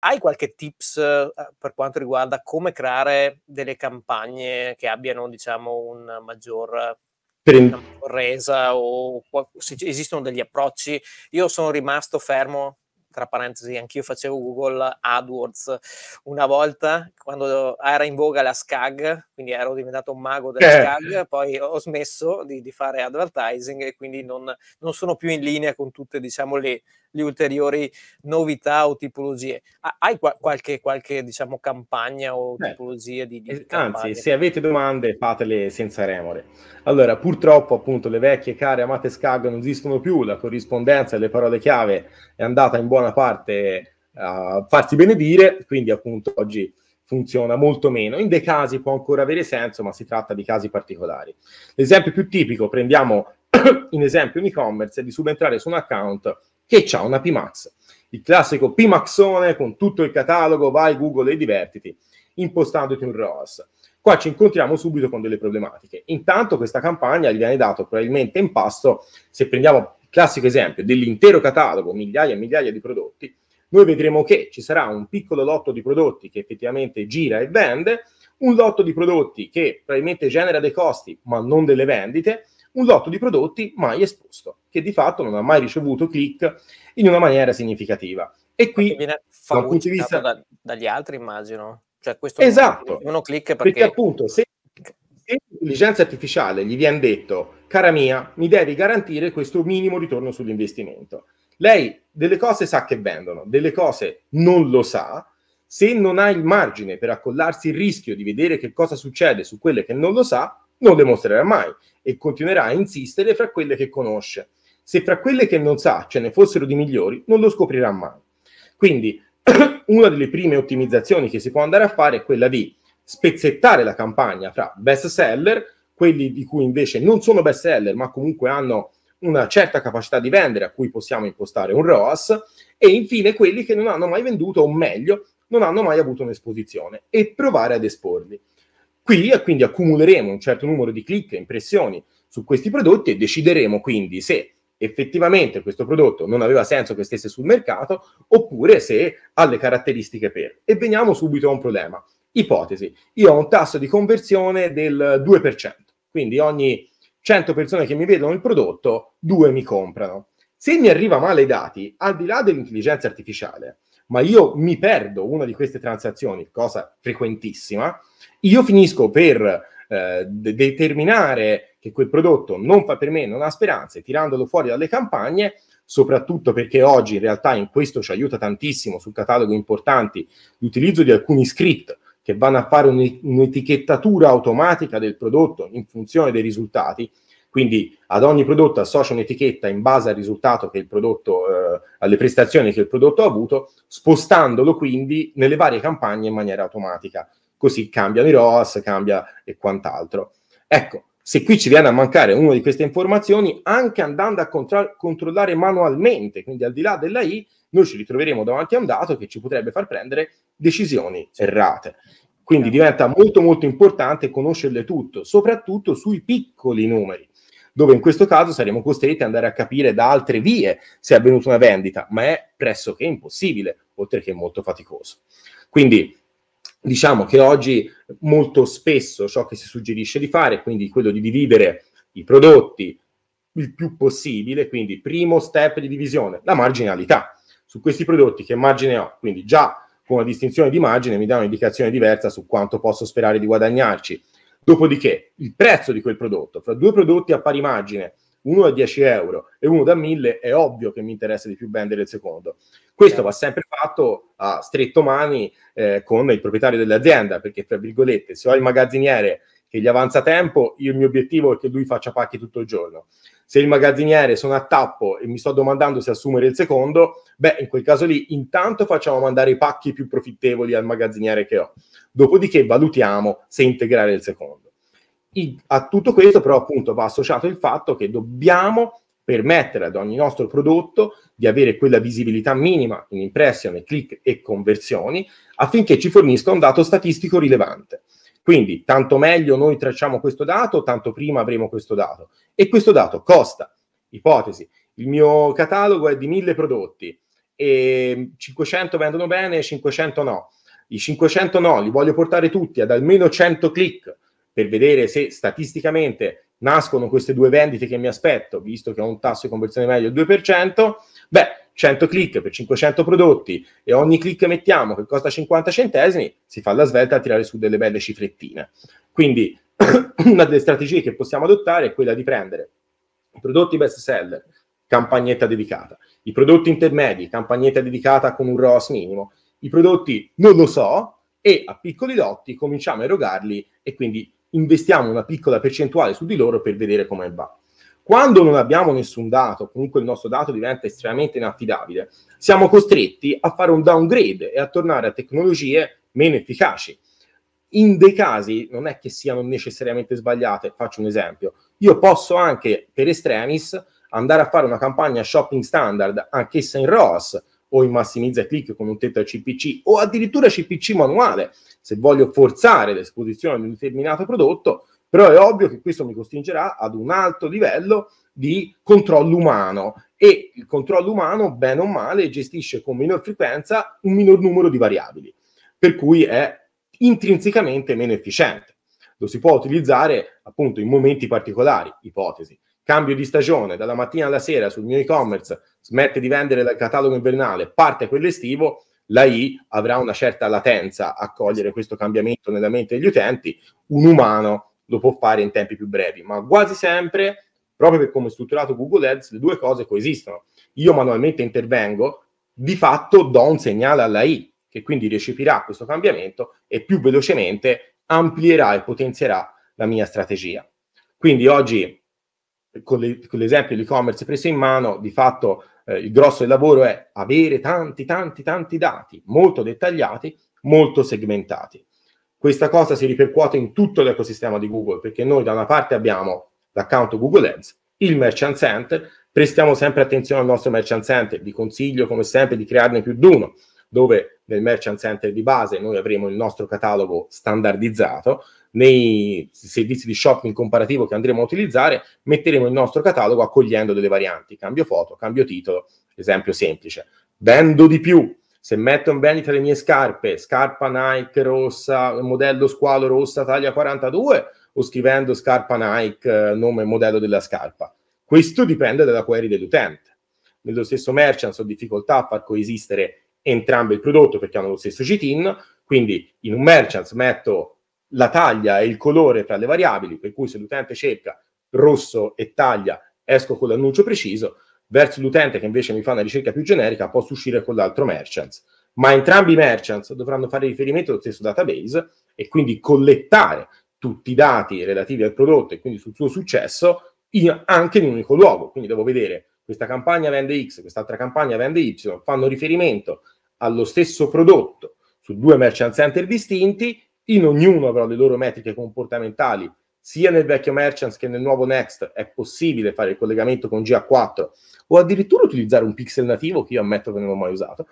Hai qualche tips eh, per quanto riguarda come creare delle campagne che abbiano, diciamo, un una maggior resa o se esistono degli approcci? Io sono rimasto fermo tra parentesi, anch'io facevo Google AdWords una volta quando era in voga la SCAG, quindi ero diventato un mago della eh. SCAG, poi ho smesso di, di fare advertising e quindi non, non, sono più in linea con tutte diciamo, le gli ulteriori novità o tipologie. Hai qua- qualche, qualche diciamo, campagna o Beh, tipologia di, di eh, Anzi, se avete domande fatele senza remore. Allora, purtroppo appunto le vecchie care amate SCAG non esistono più, la corrispondenza e le parole chiave è andata in buona parte a farsi benedire, quindi appunto oggi funziona molto meno. In dei casi può ancora avere senso, ma si tratta di casi particolari. L'esempio più tipico, prendiamo in esempio un e-commerce, è di subentrare su un account che ha una Pimax. Il classico Pimaxone con tutto il catalogo, vai Google e divertiti, impostandoti un ROAS. Qua ci incontriamo subito con delle problematiche. Intanto questa campagna gli viene dato probabilmente in pasto, se prendiamo il classico esempio dell'intero catalogo, migliaia e migliaia di prodotti, noi vedremo che ci sarà un piccolo lotto di prodotti che effettivamente gira e vende, un lotto di prodotti che probabilmente genera dei costi ma non delle vendite, un lotto di prodotti mai esposto, che di fatto non ha mai ricevuto click in una maniera significativa. E qui viene dal punto di vista da, dagli altri, immagino. Cioè, questo esatto. uno click perché... perché appunto se, se l'intelligenza artificiale gli viene detto cara mia, mi devi garantire questo minimo ritorno sull'investimento. Lei delle cose sa che vendono, delle cose non lo sa. Se non ha il margine per accollarsi il rischio di vedere che cosa succede su quelle che non lo sa, non le mostrerà mai e continuerà a insistere fra quelle che conosce. Se fra quelle che non sa ce ne fossero di migliori, non lo scoprirà mai. Quindi una delle prime ottimizzazioni che si può andare a fare è quella di spezzettare la campagna fra best seller, quelli di cui invece non sono best seller, ma comunque hanno una certa capacità di vendere a cui possiamo impostare un ROAS, e infine quelli che non hanno mai venduto, o meglio, non hanno mai avuto un'esposizione, e provare ad esporli. Qui quindi accumuleremo un certo numero di click e impressioni su questi prodotti e decideremo quindi se effettivamente questo prodotto non aveva senso che stesse sul mercato oppure se ha le caratteristiche per. E veniamo subito a un problema. Ipotesi, io ho un tasso di conversione del 2%, quindi ogni 100 persone che mi vedono il prodotto, 2 mi comprano. Se mi arriva male i dati, al di là dell'intelligenza artificiale, ma io mi perdo una di queste transazioni, cosa frequentissima, io finisco per eh, de- determinare che quel prodotto non fa per me, non ha speranze, tirandolo fuori dalle campagne, soprattutto perché oggi in realtà in questo ci aiuta tantissimo sul catalogo importanti l'utilizzo di alcuni script che vanno a fare un'etichettatura automatica del prodotto in funzione dei risultati quindi ad ogni prodotto associa un'etichetta in base al risultato che il prodotto, eh, alle prestazioni che il prodotto ha avuto, spostandolo quindi nelle varie campagne in maniera automatica. Così cambiano i ROAS, cambia e quant'altro. Ecco, se qui ci viene a mancare una di queste informazioni, anche andando a contra- controllare manualmente, quindi al di là della I, noi ci ritroveremo davanti a un dato che ci potrebbe far prendere decisioni errate. Quindi diventa molto molto importante conoscerle tutto, soprattutto sui piccoli numeri dove in questo caso saremo costretti ad andare a capire da altre vie se è avvenuta una vendita, ma è pressoché impossibile, oltre che molto faticoso. Quindi diciamo che oggi molto spesso ciò che si suggerisce di fare, quindi quello di dividere i prodotti il più possibile, quindi primo step di divisione, la marginalità. Su questi prodotti che margine ho? Quindi già con una distinzione di margine mi dà un'indicazione diversa su quanto posso sperare di guadagnarci. Dopodiché il prezzo di quel prodotto, fra due prodotti a pari margine, uno da 10 euro e uno da 1000, è ovvio che mi interessa di più vendere il secondo. Questo va sempre fatto a stretto mani eh, con il proprietario dell'azienda, perché, tra virgolette, se ho il magazziniere che gli avanza tempo, io, il mio obiettivo è che lui faccia pacchi tutto il giorno. Se il magazziniere sono a tappo e mi sto domandando se assumere il secondo, beh, in quel caso lì intanto facciamo mandare i pacchi più profittevoli al magazziniere che ho. Dopodiché valutiamo se integrare il secondo. I, a tutto questo però appunto va associato il fatto che dobbiamo permettere ad ogni nostro prodotto di avere quella visibilità minima in impressione, click e conversioni affinché ci fornisca un dato statistico rilevante. Quindi tanto meglio noi tracciamo questo dato, tanto prima avremo questo dato. E questo dato costa, ipotesi, il mio catalogo è di 1000 prodotti e 500 vendono bene e 500 no. I 500 no li voglio portare tutti ad almeno 100 click per vedere se statisticamente nascono queste due vendite che mi aspetto, visto che ho un tasso di conversione medio del 2%, beh, 100 click per 500 prodotti e ogni click mettiamo che costa 50 centesimi, si fa la svelta a tirare su delle belle cifrettine. Quindi una delle strategie che possiamo adottare è quella di prendere i prodotti best seller, campagnetta dedicata, i prodotti intermedi, campagnetta dedicata con un ROS minimo, i prodotti non lo so e a piccoli lotti cominciamo a erogarli e quindi investiamo una piccola percentuale su di loro per vedere come va. Quando non abbiamo nessun dato, comunque il nostro dato diventa estremamente inaffidabile, siamo costretti a fare un downgrade e a tornare a tecnologie meno efficaci. In dei casi non è che siano necessariamente sbagliate, faccio un esempio. Io posso anche per estremis andare a fare una campagna shopping standard, anch'essa in ROAS, o in massimizza click con un tetto CPC o addirittura CPC manuale se voglio forzare l'esposizione di un determinato prodotto però è ovvio che questo mi costringerà ad un alto livello di controllo umano e il controllo umano, bene o male, gestisce con minor frequenza un minor numero di variabili, per cui è intrinsecamente meno efficiente. Lo si può utilizzare appunto in momenti particolari, ipotesi. Cambio di stagione dalla mattina alla sera sul mio e-commerce, smette di vendere dal catalogo invernale, parte quello estivo, la I avrà una certa latenza a cogliere esatto. questo cambiamento nella mente degli utenti, un umano lo può fare in tempi più brevi, ma quasi sempre, proprio per come è strutturato Google Ads, le due cose coesistono. Io manualmente intervengo, di fatto do un segnale alla I, che quindi recepirà questo cambiamento e più velocemente amplierà e potenzierà la mia strategia. Quindi oggi, con, le, con l'esempio di e-commerce preso in mano, di fatto eh, il grosso del lavoro è avere tanti, tanti, tanti dati molto dettagliati, molto segmentati. Questa cosa si ripercuote in tutto l'ecosistema di Google, perché noi da una parte abbiamo l'account Google Ads, il Merchant Center, prestiamo sempre attenzione al nostro Merchant Center, vi consiglio come sempre di crearne più di uno, dove nel Merchant Center di base noi avremo il nostro catalogo standardizzato, nei servizi di shopping comparativo che andremo a utilizzare, metteremo il nostro catalogo accogliendo delle varianti, cambio foto, cambio titolo, esempio semplice. Vendo di più, se metto in vendita le mie scarpe, scarpa Nike rossa, modello squalo rossa taglia 42 o scrivendo scarpa Nike, eh, nome e modello della scarpa. Questo dipende dalla query dell'utente. Nello stesso merchant ho difficoltà a far coesistere entrambi il prodotto perché hanno lo stesso GTIN, quindi in un merchant metto la taglia e il colore tra le variabili, per cui se l'utente cerca rosso e taglia esco con l'annuncio preciso, verso l'utente che invece mi fa una ricerca più generica, posso uscire con l'altro merchant. Ma entrambi i merchants dovranno fare riferimento allo stesso database e quindi collettare tutti i dati relativi al prodotto e quindi sul suo successo in, anche in un unico luogo. Quindi devo vedere questa campagna vende X, quest'altra campagna vende Y, fanno riferimento allo stesso prodotto su due merchant center distinti, in ognuno avrò le loro metriche comportamentali sia nel vecchio Merchants che nel nuovo Next è possibile fare il collegamento con GA4 o addirittura utilizzare un pixel nativo che io ammetto che non ho mai usato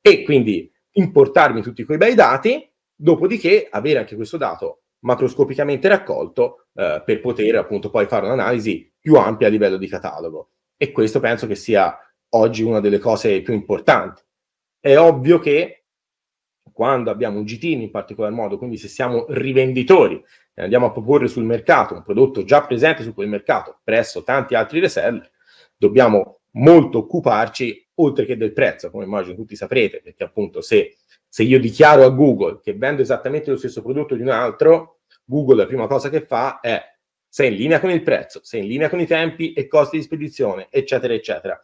e quindi importarmi tutti quei bei dati, dopodiché avere anche questo dato macroscopicamente raccolto eh, per poter appunto poi fare un'analisi più ampia a livello di catalogo. E questo penso che sia oggi una delle cose più importanti. È ovvio che quando abbiamo un GTIN in particolar modo, quindi se siamo rivenditori e andiamo a proporre sul mercato un prodotto già presente su quel mercato presso tanti altri reseller, dobbiamo molto occuparci oltre che del prezzo, come immagino tutti saprete, perché appunto se, se io dichiaro a Google che vendo esattamente lo stesso prodotto di un altro, Google la prima cosa che fa è sei in linea con il prezzo, sei in linea con i tempi e costi di spedizione, eccetera, eccetera.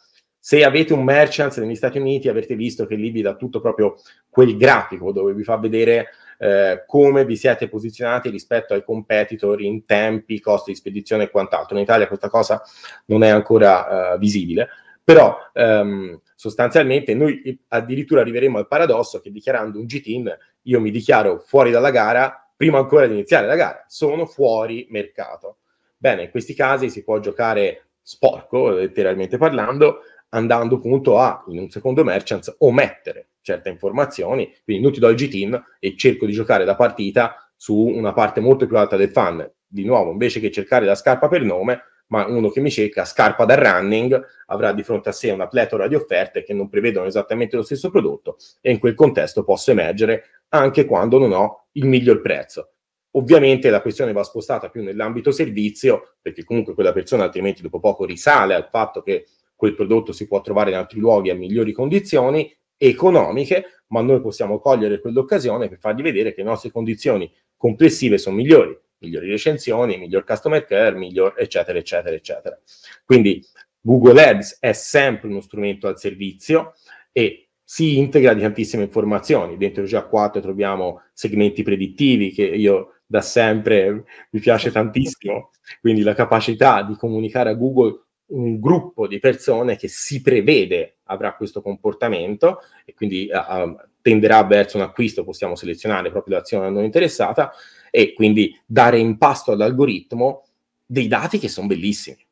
Se avete un merchant negli Stati Uniti avrete visto che lì vi dà tutto proprio quel grafico dove vi fa vedere eh, come vi siete posizionati rispetto ai competitor in tempi, costi di spedizione e quant'altro. In Italia questa cosa non è ancora eh, visibile, però ehm, sostanzialmente noi addirittura arriveremo al paradosso che dichiarando un G-Team io mi dichiaro fuori dalla gara prima ancora di iniziare la gara, sono fuori mercato. Bene, in questi casi si può giocare sporco, letteralmente parlando, andando appunto a, in un secondo merchant, omettere certe informazioni, quindi non ti do il G-Team e cerco di giocare la partita su una parte molto più alta del fan. Di nuovo, invece che cercare la scarpa per nome, ma uno che mi cerca scarpa da running avrà di fronte a sé una pletora di offerte che non prevedono esattamente lo stesso prodotto e in quel contesto posso emergere anche quando non ho il miglior prezzo. Ovviamente la questione va spostata più nell'ambito servizio, perché comunque quella persona altrimenti dopo poco risale al fatto che quel prodotto si può trovare in altri luoghi a migliori condizioni economiche, ma noi possiamo cogliere quell'occasione per fargli vedere che le nostre condizioni complessive sono migliori, migliori recensioni, miglior customer care, miglior eccetera, eccetera, eccetera. Quindi Google Ads è sempre uno strumento al servizio e si integra di tantissime informazioni. Dentro già 4 troviamo segmenti predittivi che io da sempre mi piace tantissimo, quindi la capacità di comunicare a Google un gruppo di persone che si prevede avrà questo comportamento e quindi uh, tenderà verso un acquisto, possiamo selezionare proprio l'azione non interessata e quindi dare in pasto all'algoritmo dei dati che sono bellissimi.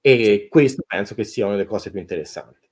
E questo penso che sia una delle cose più interessanti.